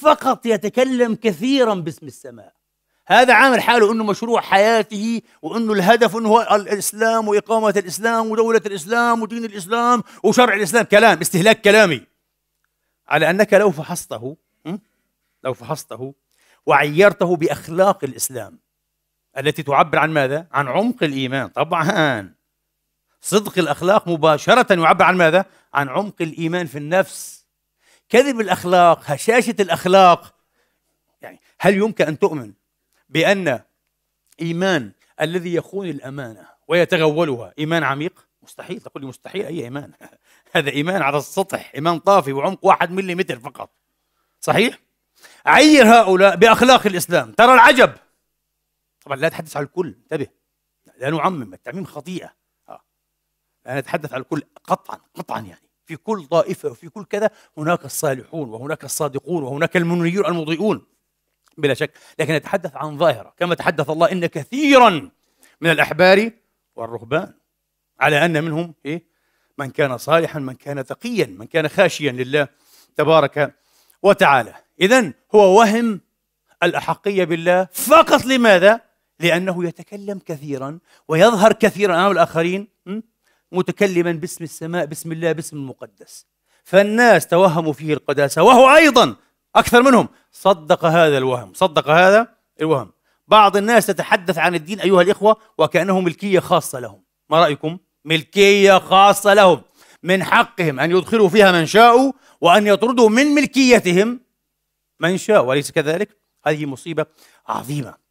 فقط يتكلم كثيرا باسم السماء هذا عامل حاله انه مشروع حياته وانه الهدف انه هو الاسلام واقامه الاسلام ودوله الاسلام ودين الاسلام وشرع الاسلام كلام استهلاك كلامي على انك لو فحصته لو فحصته وعيرته باخلاق الاسلام التي تعبر عن ماذا؟ عن عمق الايمان طبعا صدق الاخلاق مباشره يعبر عن ماذا؟ عن عمق الايمان في النفس كذب الاخلاق هشاشه الاخلاق يعني هل يمكن ان تؤمن بان ايمان الذي يخون الامانه ويتغولها ايمان عميق مستحيل تقول لي مستحيل اي ايمان هذا ايمان على السطح ايمان طافي وعمق واحد ملم فقط صحيح عير هؤلاء باخلاق الاسلام ترى العجب طبعا لا اتحدث على الكل انتبه لا نعمم التعميم خطيئه انا آه. اتحدث على الكل قطعا قطعا يعني في كل طائفة وفي كل كذا هناك الصالحون وهناك الصادقون وهناك المنيرون المضيئون بلا شك لكن نتحدث عن ظاهرة كما تحدث الله إن كثيرا من الأحبار والرهبان على أن منهم إيه؟ من كان صالحا من كان تقيا من كان خاشيا لله تبارك وتعالى إذا هو وهم الأحقية بالله فقط لماذا؟ لأنه يتكلم كثيرا ويظهر كثيرا أمام الآخرين متكلما باسم السماء باسم الله باسم المقدس فالناس توهموا فيه القداسة وهو أيضا أكثر منهم صدق هذا الوهم صدق هذا الوهم بعض الناس تتحدث عن الدين أيها الإخوة وكأنه ملكية خاصة لهم ما رأيكم؟ ملكية خاصة لهم من حقهم أن يدخلوا فيها من شاءوا وأن يطردوا من ملكيتهم من شاء وليس كذلك؟ هذه مصيبة عظيمة